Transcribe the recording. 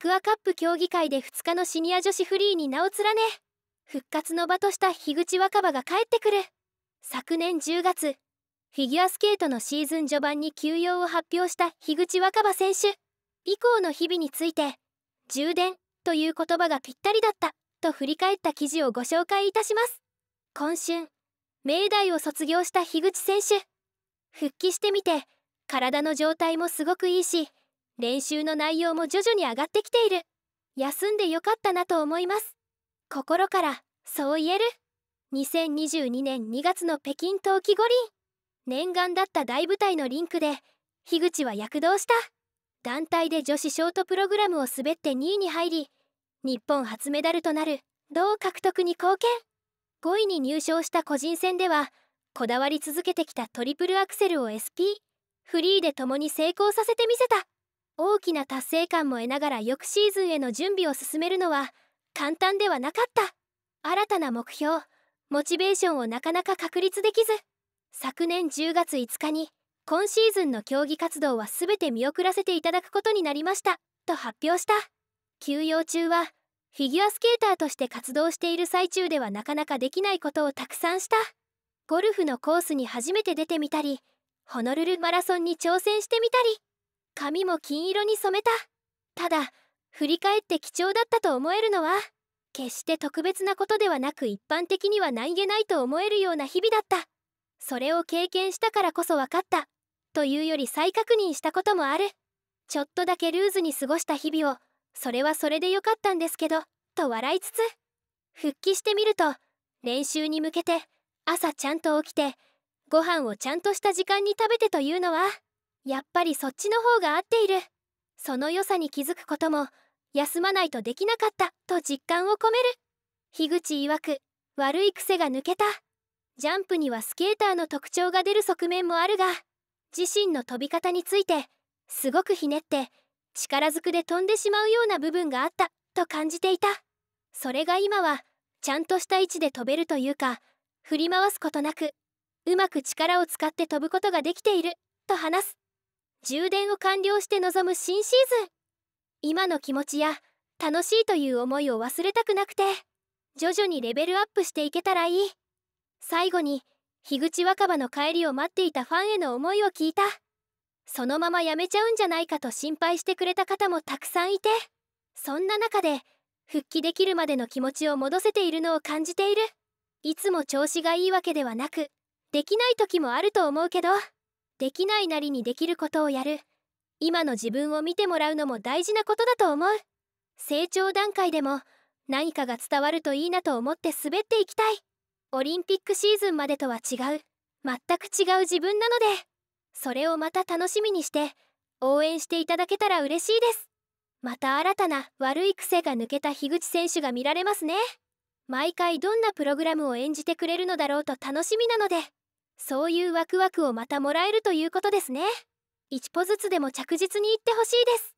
クアカップ競技会で2日のシニア女子フリーに名を連ね復活の場とした樋口若葉が帰ってくる昨年10月フィギュアスケートのシーズン序盤に休養を発表した樋口若葉選手以降の日々について「充電」という言葉がぴったりだったと振り返った記事をご紹介いたします今春明大を卒業した樋口選手復帰してみて体の状態もすごくいいし練習の内容も徐々に上がってきている休んでよかったなと思います心からそう言える2022年2月の北京冬季五輪念願だった大舞台のリンクで樋口は躍動した団体で女子ショートプログラムを滑って2位に入り日本初メダルとなる銅獲得に貢献5位に入賞した個人戦ではこだわり続けてきたトリプルアクセルを SP フリーで共に成功させてみせた大きな達成感も得ながら翌シーズンへの準備を進めるのは簡単ではなかった新たな目標モチベーションをなかなか確立できず昨年10月5日に今シーズンの競技活動は全て見送らせていただくことになりましたと発表した休養中はフィギュアスケーターとして活動している最中ではなかなかできないことをたくさんしたゴルフのコースに初めて出てみたりホノルルマラソンに挑戦してみたり髪も金色に染めたただ振り返って貴重だったと思えるのは決して特別なことではなく一般的には何気ないと思えるような日々だったそれを経験したからこそ分かったというより再確認したこともあるちょっとだけルーズに過ごした日々をそれはそれで良かったんですけどと笑いつつ復帰してみると練習に向けて朝ちゃんと起きてご飯をちゃんとした時間に食べてというのはやっぱりそっちの方が合っているその良さに気づくことも休まないとできなかったと実感を込める樋口曰く悪い癖が抜けたジャンプにはスケーターの特徴が出る側面もあるが自身の飛び方についてすごくひねって力ずくで飛んでしまうような部分があったと感じていたそれが今はちゃんとした位置で飛べるというか振り回すことなくうまく力を使って飛ぶことができていると話す充電を完了して臨む新シーズン今の気持ちや楽しいという思いを忘れたくなくて徐々にレベルアップしていけたらいい最後に樋口若葉の帰りを待っていたファンへの思いを聞いたそのまま辞めちゃうんじゃないかと心配してくれた方もたくさんいてそんな中で復帰できるまでの気持ちを戻せているのを感じているいつも調子がいいわけではなくできない時もあると思うけどできないなりにできることをやる今の自分を見てもらうのも大事なことだと思う成長段階でも何かが伝わるといいなと思って滑っていきたいオリンピックシーズンまでとは違う全く違う自分なのでそれをまた楽しみにして応援していただけたら嬉しいですまた新たな悪い癖が抜けた樋口選手が見られますね毎回どんなプログラムを演じてくれるのだろうと楽しみなのでそういうワクワクをまたもらえるということですね一歩ずつでも着実に行ってほしいです